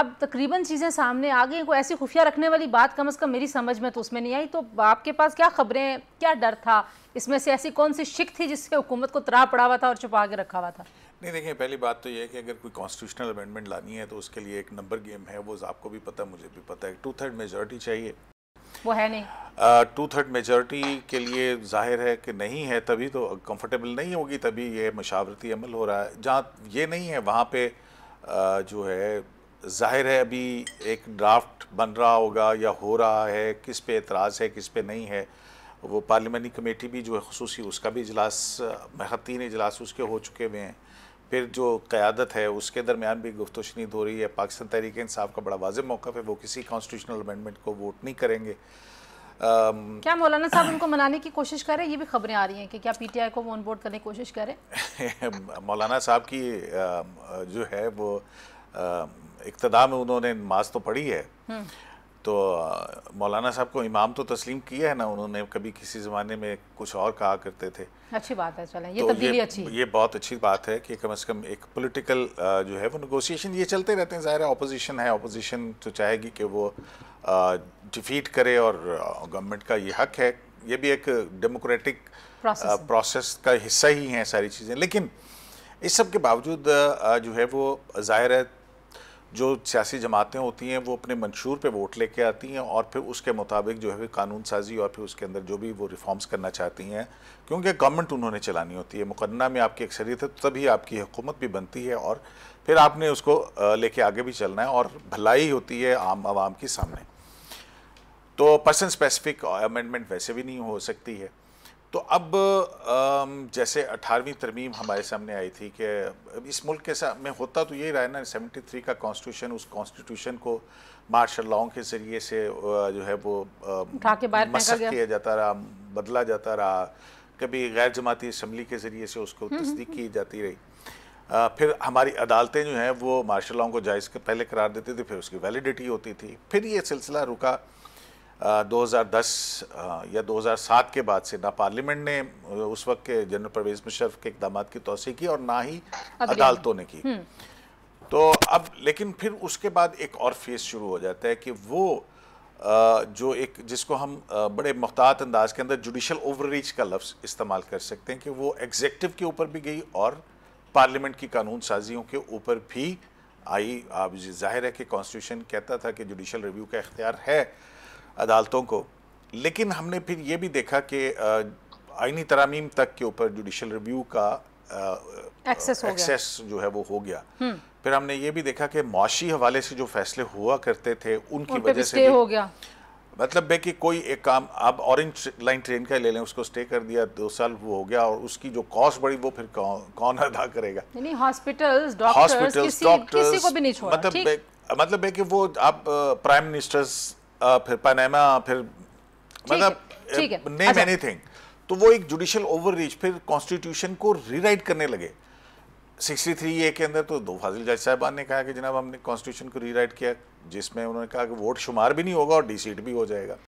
अब तकरीबन चीज़ें सामने आ गई कोई ऐसी खुफिया रखने वाली बात कम अज़ कम मेरी समझ में तो उसमें नहीं आई तो आपके पास क्या खबरें क्या डर था इसमें से ऐसी कौन सी शिक थी जिससे हुकूमत को तरा पड़ा हुआ था और छुपा के रखा हुआ था नहीं देखिए पहली बात तो यह है कि अगर कोई कॉन्स्टिट्यूशनल अमेंडमेंट लानी है तो उसके लिए एक नंबर गेम है वो आपको भी पता मुझे भी पता है टू थर्ड मेजोरिटी चाहिए वो है नहीं टू थर्ड मेजोरिटी के लिए जाहिर है कि नहीं है तभी तो कंफर्टेबल नहीं होगी तभी ये मशावरती अमल हो रहा है जहाँ ये नहीं है वहाँ पे जो है जाहिर है अभी एक ड्राफ्ट बन रहा होगा या हो रहा है किस पे एतराज़ है किस पे नहीं है वो पार्लियामानी कमेटी भी जो है खसूस उसका भी इजलास तीन इजलास उसके हो चुके हुए हैं फिर जो क़्यादत है उसके दरमियान भी गुफ्त शनीद हो रही है पाकिस्तान तहरीक इंसाफ का बड़ा वाजह मौक़ है वो किसी कॉन्स्टिट्यूशनल अमेंडमेंट को वोट नहीं करेंगे आम, क्या मौलाना साहब उनको मनाने की कोशिश कर रहे हैं ये भी खबरें आ रही हैं कि क्या पीटीआई को वो वोट बोर्ड करने की कोशिश करें मौलाना साहब की जो है वो इकतदा में उन्होंने नमाज तो पढ़ी है हम्म। तो मौलाना साहब को इमाम तो तस्लीम किया है ना उन्होंने कभी किसी ज़माने में कुछ और कहा करते थे अच्छी बात है चलें ये तो तब्दीली अच्छी ये बहुत अच्छी बात है कि कम से कम एक पॉलिटिकल जो है वो नगोशिएशन ये चलते रहते हैं ज़ाहिर है ऑपोजिशन है अपोजिशन तो चाहेगी कि वो डिफीट करे और गवर्नमेंट का ये हक है ये भी एक डेमोक्रेटिक प्रोसेस का हिस्सा ही हैं सारी चीज़ें लेकिन इस सब के बावजूद जो है वो ज़ाहिर है जो सियासी जमातें होती हैं वो अपने मंशूर पे वोट लेके आती हैं और फिर उसके मुताबिक जो है कानून साजी और फिर उसके अंदर जो भी वो रिफॉर्म्स करना चाहती हैं क्योंकि गवर्नमेंट उन्होंने चलानी होती है मुकन्ना में आपकी अक्सरियत है तभी आपकी हुकूमत भी बनती है और फिर आपने उसको लेके आगे भी चलना है और भलाई होती है आम आवाम के सामने तो पर्सन स्पेसिफिक अमेंडमेंट वैसे भी नहीं हो सकती है तो अब जैसे अठारहवीं तरमीम हमारे सामने आई थी कि इस मुल्क के साथ में होता तो यही रहा है ना सेवेंटी थ्री का कॉन्स्टिट्यूशन उस कॉन्स्टिट्यूशन को मार्शल लॉ के ज़रिए से जो है वो मसक किया जाता रहा बदला जाता रहा कभी गैर जमाती इसम्बली के ज़रिए से उसको हम्म, हम्म, तस्दीक हम्म। की जाती रही आ, फिर हमारी अदालतें जो हैं वो मार्शल लॉ को जायज़ पहले करार देती थी फिर उसकी वैलिडिटी होती थी फिर ये सिलसिला रुका 2010 या 2007 के बाद से ना पार्लियामेंट ने उस वक्त के जनरल परवेज मुशरफ के इकदाम की तोसी की और ना ही अदालतों ने की हम्म। तो अब लेकिन फिर उसके बाद एक और फेज शुरू हो जाता है कि वो जो एक जिसको हम बड़े मुख्तात अंदाज के अंदर जुडिशल ओवररीच का लफ्ज़ इस्तेमाल कर सकते हैं कि वो एग्जेक्टिव के ऊपर भी गई और पार्लियामेंट की कानून साजियों के ऊपर भी आई आप जाहिर है कि कॉन्स्टिट्यूशन कहता था कि जुडिशल रिव्यू का इख्तियार है अदालतों को लेकिन हमने फिर ये भी देखा कि आइनी तरामीम तक के ऊपर जुडिशल रिव्यू का एक्सेस एक्सेस जो है वो हो गया हम्म। फिर हमने ये भी देखा कि मुआशी हवाले से जो फैसले हुआ करते थे उनकी वजह से हो गया मतलब है कि कोई एक काम आप ऑरेंज लाइन ट्रेन का ले लें उसको स्टे कर दिया दो साल वो हो गया और उसकी जो कॉस्ट बढ़ी वो फिर कौन कौन अदा करेगा हॉस्पिटल हॉस्पिटल्स डॉक्टर्स किसी को भी नहीं छोड़ा मतलब मतलब है कि वो आप प्राइम मिनिस्टर्स फिर पनामा फिर मतलब नेम एनीथिंग अच्छा। तो वो एक जुडिशियल ओवररीच फिर कॉन्स्टिट्यूशन को रीराइट करने लगे 63 ए के अंदर तो दो फाजिल जज साहबान ने कहा कि जनाब हमने कॉन्स्टिट्यूशन को रीराइट किया जिसमें उन्होंने कहा कि वोट शुमार भी नहीं होगा और डी भी हो जाएगा